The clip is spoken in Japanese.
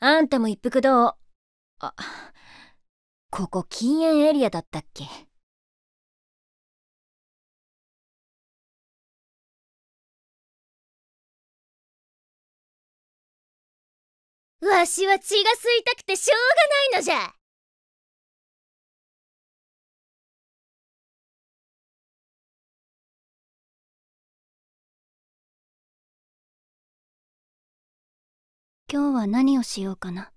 あんたも一服どうあ、ここ禁煙エリアだったっけわしは血が吸いたくてしょうがないのじゃ今日は何をしようかな